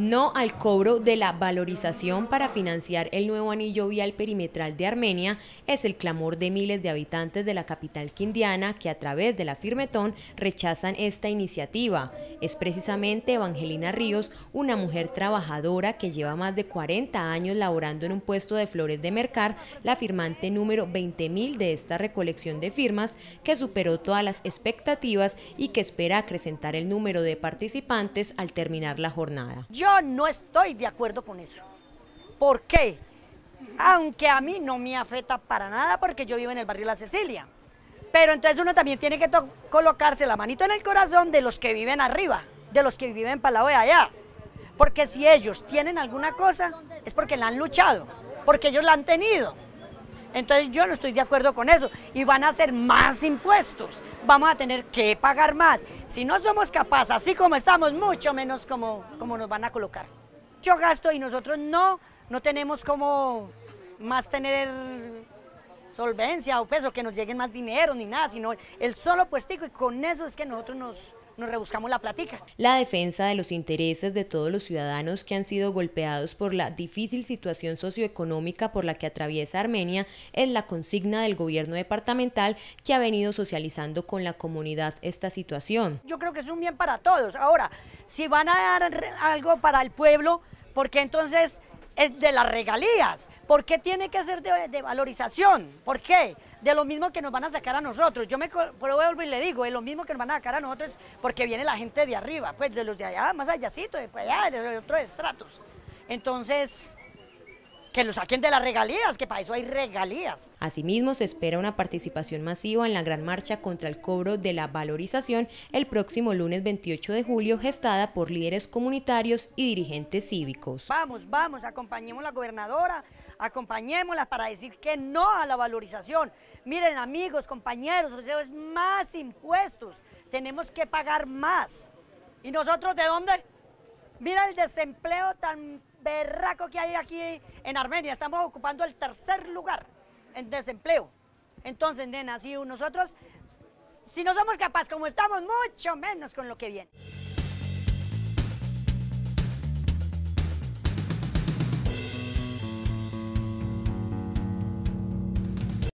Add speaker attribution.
Speaker 1: no al cobro de la valorización para financiar el nuevo anillo vial perimetral de Armenia es el clamor de miles de habitantes de la capital quindiana que a través de la Firmetón rechazan esta iniciativa. Es precisamente Evangelina Ríos, una mujer trabajadora que lleva más de 40 años laborando en un puesto de flores de mercar, la firmante número 20.000 de esta recolección de firmas que superó todas las expectativas y que espera acrecentar el número de participantes al terminar la jornada
Speaker 2: no estoy de acuerdo con eso. ¿Por qué? Aunque a mí no me afecta para nada porque yo vivo en el barrio La Cecilia. Pero entonces uno también tiene que colocarse la manito en el corazón de los que viven arriba, de los que viven para la de allá. Porque si ellos tienen alguna cosa, es porque la han luchado, porque ellos la han tenido. Entonces yo no estoy de acuerdo con eso y van a ser más impuestos, vamos a tener que pagar más. Si no somos capaces, así como estamos, mucho menos como, como nos van a colocar. Yo gasto y nosotros no, no tenemos como más tener solvencia o peso, que nos lleguen más dinero ni nada, sino el solo puestico y con eso es que nosotros nos, nos rebuscamos la platica.
Speaker 1: La defensa de los intereses de todos los ciudadanos que han sido golpeados por la difícil situación socioeconómica por la que atraviesa Armenia es la consigna del gobierno departamental que ha venido socializando con la comunidad esta situación.
Speaker 2: Yo creo que es un bien para todos. Ahora, si van a dar algo para el pueblo, porque entonces de las regalías. ¿Por qué tiene que ser de, valorización? ¿Por qué? De lo mismo que nos van a sacar a nosotros. Yo me vuelvo y le digo, es lo mismo que nos van a sacar a nosotros porque viene la gente de arriba, pues de los de allá, más allácito, de pues, allá, de otros estratos. Entonces, que lo saquen de las regalías, que para eso hay regalías.
Speaker 1: Asimismo, se espera una participación masiva en la gran marcha contra el cobro de la valorización el próximo lunes 28 de julio, gestada por líderes comunitarios y dirigentes cívicos.
Speaker 2: Vamos, vamos, acompañemos a la gobernadora, acompañémosla para decir que no a la valorización. Miren, amigos, compañeros, o sea, es más impuestos, tenemos que pagar más. ¿Y nosotros de dónde? Mira el desempleo tan berraco que hay aquí en Armenia. Estamos ocupando el tercer lugar en desempleo. Entonces, nena, si nosotros, si no somos capaces como estamos, mucho menos con lo que viene.